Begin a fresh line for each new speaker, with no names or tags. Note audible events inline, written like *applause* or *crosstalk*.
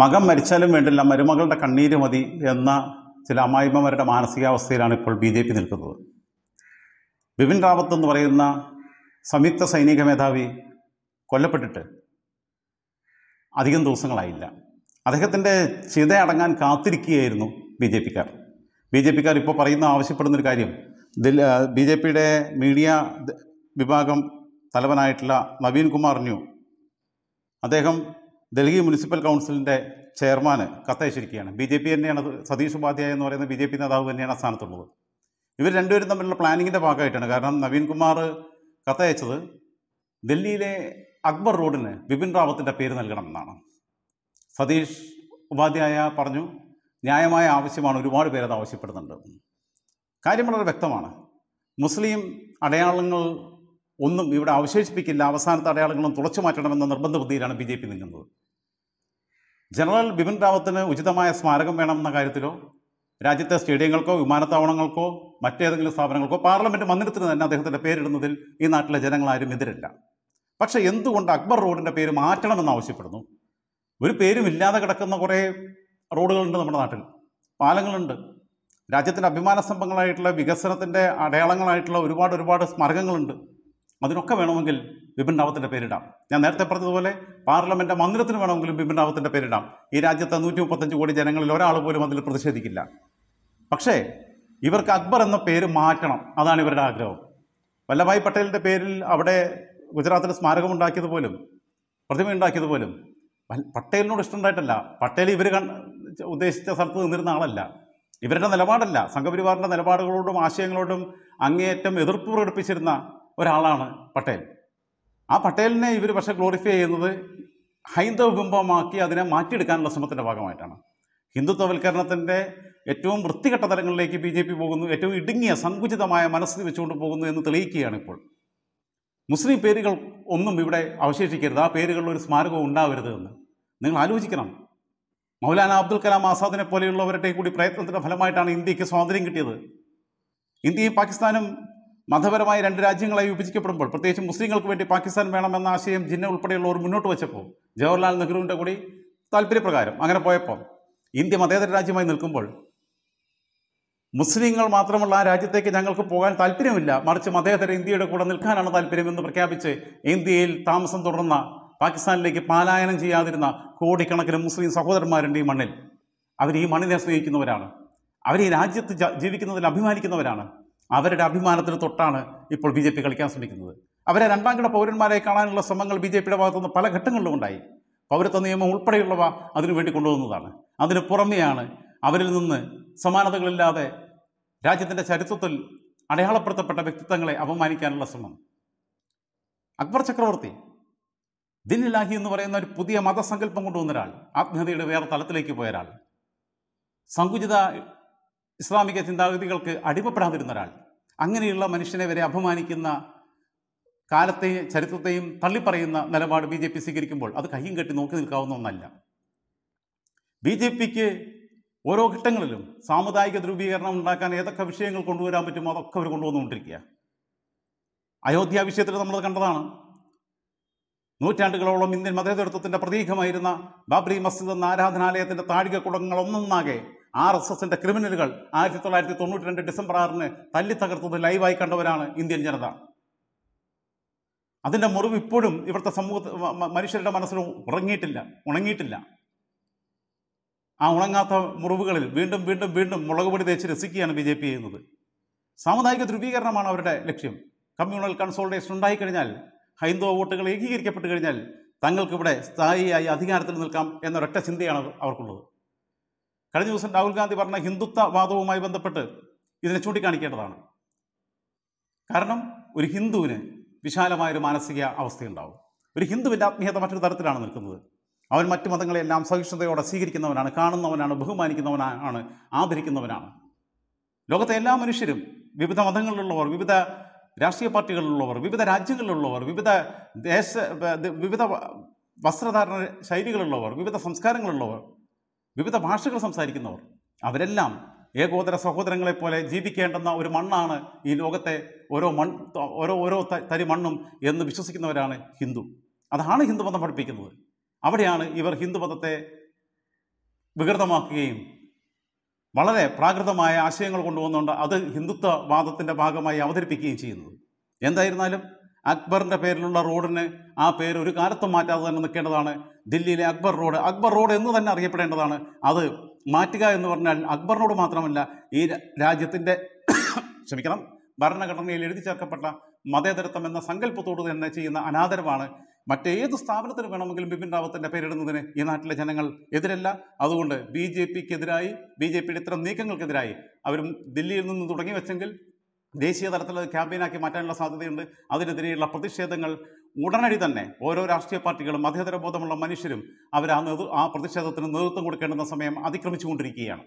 മകൻ മരിച്ചാലും വേണ്ടില്ല മരുമകളുടെ കണ്ണീര് മതി എന്ന ചില അമ്മായിമ്മമാരുടെ മാനസികാവസ്ഥയിലാണ് ഇപ്പോൾ ബി ജെ പി നിൽക്കുന്നത് ബിപിൻ റാവത്ത് എന്ന് പറയുന്ന സംയുക്ത സൈനിക മേധാവി കൊല്ലപ്പെട്ടിട്ട് അധികം ദിവസങ്ങളായില്ല അദ്ദേഹത്തിൻ്റെ ചിത അടങ്ങാൻ കാത്തിരിക്കുകയായിരുന്നു ബി ജെ പിക്കാർ ബി ജെ പിക്കാർ ഇപ്പോൾ പറയുന്ന ആവശ്യപ്പെടുന്നൊരു കാര്യം ദില്ല ബി ജെ പിയുടെ മീഡിയ വിഭാഗം തലവനായിട്ടുള്ള നവീൻ കുമാറിനു ന്യൂ അദ്ദേഹം ഡൽഹി മുനിസിപ്പൽ കൗൺസിലിൻ്റെ ചെയർമാൻ കത്തയച്ചിരിക്കുകയാണ് ബി ജെ പി തന്നെയാണ് സതീഷ് ഉപാധ്യായ എന്ന് പറയുന്ന ബി ജെ പി നേതാവ് തന്നെയാണ് സ്ഥാനത്തുള്ളത് ഇവർ രണ്ടുപേരും തമ്മിലുള്ള പ്ലാനിങ്ങിൻ്റെ ഭാഗമായിട്ടാണ് കാരണം നവീൻ കുമാർ കത്തയച്ചത് ഡൽഹിയിലെ അക്ബർ റോഡിന് ബിപിൻ റാവത്തിൻ്റെ പേര് നൽകണം എന്നാണ് സതീഷ് ഉപാധ്യായ പറഞ്ഞു ന്യായമായ ആവശ്യമാണ് ഒരുപാട് പേരത് ആവശ്യപ്പെടുന്നുണ്ട് കാര്യം വളരെ വ്യക്തമാണ് മുസ്ലിം അടയാളങ്ങൾ ഒന്നും ഇവിടെ അവശേഷിപ്പിക്കില്ല അവസാനത്തെ അടയാളങ്ങളും തുളച്ചു മാറ്റണമെന്ന നിർബന്ധ ബുദ്ധിയിലാണ് ബി ജെ പി നിൽക്കുന്നത് ജനറൽ ബിപിൻ റാവത്തിന് ഉചിതമായ സ്മാരകം വേണമെന്ന കാര്യത്തിലോ രാജ്യത്തെ സ്റ്റേഡിയങ്ങൾക്കോ വിമാനത്താവളങ്ങൾക്കോ മറ്റേതെങ്കിലും സ്ഥാപനങ്ങൾക്കോ പാർലമെൻറ്റ് മന്ദിരത്തിന് തന്നെ അദ്ദേഹത്തിൻ്റെ പേരിടുന്നതിൽ ഈ നാട്ടിലെ ജനങ്ങളാരും എതിരില്ല പക്ഷേ എന്തുകൊണ്ട് അക്ബർ റോഡിൻ്റെ പേര് മാറ്റണമെന്ന് ആവശ്യപ്പെടുന്നു ഒരു പേരും ഇല്ലാതെ കിടക്കുന്ന കുറേ റോഡുകളുണ്ട് നമ്മുടെ നാട്ടിൽ പാലങ്ങളുണ്ട് രാജ്യത്തിൻ്റെ അഭിമാന സ്തംഭങ്ങളായിട്ടുള്ള വികസനത്തിൻ്റെ അടയാളങ്ങളായിട്ടുള്ള ഒരുപാട് ഒരുപാട് സ്മാരകങ്ങളുണ്ട് അതിനൊക്കെ വേണമെങ്കിൽ ബിപിൻ റാവത്തിൻ്റെ പേരിടാം ഞാൻ നേരത്തെ പറഞ്ഞതുപോലെ പാർലമെൻ്റ് മന്ദിരത്തിന് വേണമെങ്കിലും ബിപിൻ റാവത്തിൻ്റെ പേരിടാം ഈ രാജ്യത്തെ നൂറ്റി മുപ്പത്തഞ്ച് കോടി ജനങ്ങളിൽ ഒരാൾ പോലും അതിൽ പ്രതിഷേധിക്കില്ല പക്ഷേ ഇവർക്ക് അക്ബർ എന്ന പേര് മാറ്റണം അതാണ് ഇവരുടെ ആഗ്രഹം വല്ലഭായ് പട്ടേലിൻ്റെ പേരിൽ അവിടെ ഗുജറാത്തിൽ സ്മാരകം ഉണ്ടാക്കിയതുപോലും പ്രതിമ ഉണ്ടാക്കിയതുപോലും പട്ടേലിനോട് ഇഷ്ടമുണ്ടായിട്ടല്ല പട്ടേൽ ഇവർ ഉദ്ദേശിച്ച സ്ഥലത്ത് നിന്നിരുന്ന ആളല്ല ഇവരുടെ നിലപാടല്ല സംഘപരിവാറിൻ്റെ നിലപാടുകളോടും ആശയങ്ങളോടും അങ്ങേയറ്റം എതിർപ്പ് പ്രകടിപ്പിച്ചിരുന്ന ഒരാളാണ് പട്ടേൽ ആ പട്ടേലിനെ ഇവർ പക്ഷേ ഗ്ലോറിഫൈ ചെയ്യുന്നത് ഹൈന്ദവ ബിംബമാക്കി അതിനെ മാറ്റിയെടുക്കാനുള്ള ശ്രമത്തിൻ്റെ ഭാഗമായിട്ടാണ് ഹിന്ദുത്വവൽക്കരണത്തിൻ്റെ ഏറ്റവും വൃത്തികെട്ട തലങ്ങളിലേക്ക് ബി ജെ പി പോകുന്നു ഏറ്റവും ഇടുങ്ങിയ സങ്കുചിതമായ മനസ്സിൽ വെച്ചുകൊണ്ട് പോകുന്നു എന്ന് തെളിയിക്കുകയാണ് ഇപ്പോൾ മുസ്ലിം പേരുകൾ ഒന്നും ഇവിടെ അവശേഷിക്കരുത് ആ പേരുകളിൽ ഒരു സ്മാരകവും ഉണ്ടാവരുത് എന്ന് നിങ്ങൾ ആലോചിക്കണം മൗലാന അബ്ദുൽ കലാം ആസാദിനെ പോലെയുള്ളവരുടെ കൂടി പ്രയത്നത്തിൻ്റെ ഫലമായിട്ടാണ് ഇന്ത്യക്ക് സ്വാതന്ത്ര്യം കിട്ടിയത് ഇന്ത്യയും പാകിസ്ഥാനും മതപരമായി രണ്ട് രാജ്യങ്ങളായി വിഭജിക്കപ്പെടുമ്പോൾ പ്രത്യേകിച്ച് മുസ്ലിങ്ങൾക്ക് വേണ്ടി പാകിസ്ഥാൻ വേണമെന്ന ആശയം ജിന്ന ഉൾപ്പെടെയുള്ളവർ മുന്നോട്ട് വെച്ചപ്പോൾ ജവഹർലാൽ നെഹ്റുവിൻ്റെ കൂടി താല്പര്യപ്രകാരം അങ്ങനെ പോയപ്പോൾ ഇന്ത്യ മതേതര രാജ്യമായി നിൽക്കുമ്പോൾ മുസ്ലിങ്ങൾ മാത്രമുള്ള ആ രാജ്യത്തേക്ക് ഞങ്ങൾക്ക് പോകാൻ താല്പര്യമില്ല മറിച്ച് മതേതര ഇന്ത്യയുടെ കൂടെ നിൽക്കാനാണ് താല്പര്യമെന്ന് പ്രഖ്യാപിച്ച് ഇന്ത്യയിൽ താമസം തുടർന്ന പാകിസ്ഥാനിലേക്ക് പലായനം ചെയ്യാതിരുന്ന കോടിക്കണക്കിന് മുസ്ലിം സഹോദരന്മാരുണ്ട് ഈ മണ്ണിൽ അവർ ഈ മണ്ണിനെ സ്നേഹിക്കുന്നവരാണ് അവർ ഈ രാജ്യത്ത് ജീവിക്കുന്നതിൽ അഭിമാനിക്കുന്നവരാണ് അവരുടെ അഭിമാനത്തിന് തൊട്ടാണ് ഇപ്പോൾ ബി ജെ പി കളിക്കാൻ ശ്രമിക്കുന്നത് അവരെ രണ്ടാം കിട പൗരന്മാരെ കാണാനുള്ള ശ്രമങ്ങൾ ബി ജെ പിയുടെ ഭാഗത്തുനിന്ന് പല ഘട്ടങ്ങളിലും ഉണ്ടായി പൗരത്വ നിയമം ഉൾപ്പെടെയുള്ളവ അതിനുവേണ്ടി കൊണ്ടുവന്നതാണ് അതിന് പുറമെയാണ് അവരിൽ നിന്ന് സമാനതകളില്ലാതെ രാജ്യത്തിൻ്റെ ചരിത്രത്തിൽ അടയാളപ്പെടുത്തപ്പെട്ട വ്യക്തിത്വങ്ങളെ അപമാനിക്കാനുള്ള ശ്രമം അക്ബർ ചക്രവർത്തി ദിനിലാഹി എന്ന് പറയുന്ന ഒരു പുതിയ മതസങ്കല്പം കൊണ്ടുവന്ന ഒരാൾ ആത്മീയതയുടെ വേറെ തലത്തിലേക്ക് പോയ ഒരാൾ സങ്കുചിത ഇസ്ലാമിക ചിന്താഗതികൾക്ക് അടിമപ്പെടാതിരുന്ന ഒരാൾ അങ്ങനെയുള്ള മനുഷ്യനെ വരെ അപമാനിക്കുന്ന കാലത്തെയും ചരിത്രത്തെയും തള്ളിപ്പറയുന്ന നിലപാട് ബി ജെ പി സ്വീകരിക്കുമ്പോൾ അത് കയ്യും കെട്ടി നോക്കി നിൽക്കാവുന്ന ഒന്നല്ല ബി ജെ പിക്ക് ഓരോ ഘട്ടങ്ങളിലും സാമുദായിക ധ്രുവീകരണം ഉണ്ടാക്കാൻ ഏതൊക്കെ വിഷയങ്ങൾ കൊണ്ടുവരാൻ പറ്റുമോ അതൊക്കെ അവർ കൊണ്ടുവന്നുകൊണ്ടിരിക്കുക അയോധ്യ വിഷയത്തിൽ നമ്മൾ കണ്ടതാണ് നൂറ്റാണ്ടുകളോളം ഇന്ത്യൻ മതേതൃത്വത്തിൻ്റെ പ്രതീകമായിരുന്ന ബാബറി മസ്ജിദ് എന്ന ആരാധനാലയത്തിൻ്റെ താഴിക ഒന്നൊന്നാകെ ആർ എസ് എസിൻ്റെ ക്രിമിനലുകൾ ആയിരത്തി തൊള്ളായിരത്തി തൊണ്ണൂറ്റി രണ്ട് ഡിസംബർ ആറിന് തല്ലി തകർത്തത് ലൈവായി കണ്ടവരാണ് ഇന്ത്യൻ ജനത അതിൻ്റെ മുറിവ് ഇപ്പോഴും ഇവിടുത്തെ സമൂഹ മനുഷ്യരുടെ മനസ്സിൽ ഉറങ്ങിയിട്ടില്ല ഉണങ്ങിയിട്ടില്ല ആ ഉണങ്ങാത്ത മുറിവുകളിൽ വീണ്ടും വീണ്ടും വീണ്ടും മുളക് പൊടി തേച്ച് രസിക്കുകയാണ് ബി ജെ പി ചെയ്യുന്നത് സാമുദായിക ധ്രുവീകരണമാണ് അവരുടെ ലക്ഷ്യം കമ്മ്യൂണൽ കൺസോൾട്ടേഷൻ ഉണ്ടായിക്കഴിഞ്ഞാൽ ഹൈന്ദവ വോട്ടുകൾ ഏകീകരിക്കപ്പെട്ട് കഴിഞ്ഞാൽ തങ്ങൾക്കിവിടെ സ്ഥായിയായി അധികാരത്തിൽ നിൽക്കാം എന്നൊരൊറ്റ ചിന്തയാണ് അവർക്കുള്ളത് കഴിഞ്ഞ ദിവസം രാഹുൽ ഗാന്ധി പറഞ്ഞ ഹിന്ദുത്വവാദവുമായി ബന്ധപ്പെട്ട് ഇതിനെ ചൂണ്ടിക്കാണിക്കേണ്ടതാണ് കാരണം ഒരു ഹിന്ദുവിന് വിശാലമായൊരു മാനസിക അവസ്ഥയുണ്ടാവും ഒരു ഹിന്ദുവിൻ്റെ ആത്മീയത മറ്റൊരു തരത്തിലാണ് നിൽക്കുന്നത് അവൻ മറ്റു മതങ്ങളെല്ലാം സഹിഷ്ണുതയോടെ സ്വീകരിക്കുന്നവനാണ് കാണുന്നവനാണ് ബഹുമാനിക്കുന്നവനാണ് ആദരിക്കുന്നവനാണ് ലോകത്തെ എല്ലാ മനുഷ്യരും വിവിധ മതങ്ങളിലുള്ളവർ വിവിധ രാഷ്ട്രീയ പാർട്ടികളിലുള്ളവർ വിവിധ രാജ്യങ്ങളിലുള്ളവർ വിവിധ ദേശ വിവിധ വസ്ത്രധാരണ ശൈലികളുള്ളവർ വിവിധ സംസ്കാരങ്ങളുള്ളവർ വിവിധ ഭാഷകൾ സംസാരിക്കുന്നവർ അവരെല്ലാം ഏകോദര സഹോദരങ്ങളെപ്പോലെ ജീവിക്കേണ്ടുന്ന ഒരു മണ്ണാണ് ഈ ലോകത്തെ ഓരോ മൺ ഓരോ ഓരോ തരി മണ്ണും എന്ന് വിശ്വസിക്കുന്നവരാണ് ഹിന്ദു അതാണ് ഹിന്ദുമതം പഠിപ്പിക്കുന്നത് അവിടെയാണ് ഇവർ ഹിന്ദുമതത്തെ വികൃതമാക്കുകയും വളരെ പ്രാകൃതമായ ആശയങ്ങൾ കൊണ്ടുവന്നുകൊണ്ട് അത് ഹിന്ദുത്വവാദത്തിൻ്റെ ഭാഗമായി അവതരിപ്പിക്കുകയും ചെയ്യുന്നത് എന്തായിരുന്നാലും അക്ബറിൻ്റെ പേരിലുള്ള റോഡിന് ആ പേര് ഒരു കാലത്തും മാറ്റാതെ തന്നെ നിൽക്കേണ്ടതാണ് ദില്ലിയിലെ അക്ബർ റോഡ് അക്ബർ റോഡ് എന്ന് തന്നെ അറിയപ്പെടേണ്ടതാണ് അത് മാറ്റുക എന്ന് പറഞ്ഞാൽ അക്ബറിനോട് മാത്രമല്ല ഈ രാജ്യത്തിൻ്റെ *coughs* ക്ഷമിക്കണം ഭരണഘടനയിൽ എഴുതി ചേർക്കപ്പെട്ട മതേതരത്വം എന്ന സങ്കല്പത്തോട് തന്നെ ചെയ്യുന്ന അനാദരവാണ് മറ്റേത് സ്ഥാപനത്തിന് വേണമെങ്കിലും ബിപിൻ റാവത്തിൻ്റെ പേരിടുന്നതിന് ഈ നാട്ടിലെ ജനങ്ങൾ എതിരല്ല അതുകൊണ്ട് ബി ജെ പിക്കെതിരായി ബി ജെ പിയുടെ ഇത്തരം നീക്കങ്ങൾക്കെതിരായി അവരും ദില്ലിയിൽ നിന്ന് തുടങ്ങി വെച്ചെങ്കിൽ ദേശീയ തലത്തിൽ ക്യാമ്പയിനാക്കി മാറ്റാനുള്ള സാധ്യതയുണ്ട് അതിനെതിരെയുള്ള പ്രതിഷേധങ്ങൾ ഉടനടി തന്നെ ഓരോ രാഷ്ട്രീയ പാർട്ടികളും മധ്യതര ബോധമുള്ള മനുഷ്യരും അവർ ആ നേതൃ ആ പ്രതിഷേധത്തിന് നേതൃത്വം കൊടുക്കേണ്ടുന്ന സമയം അതിക്രമിച്ചുകൊണ്ടിരിക്കുകയാണ്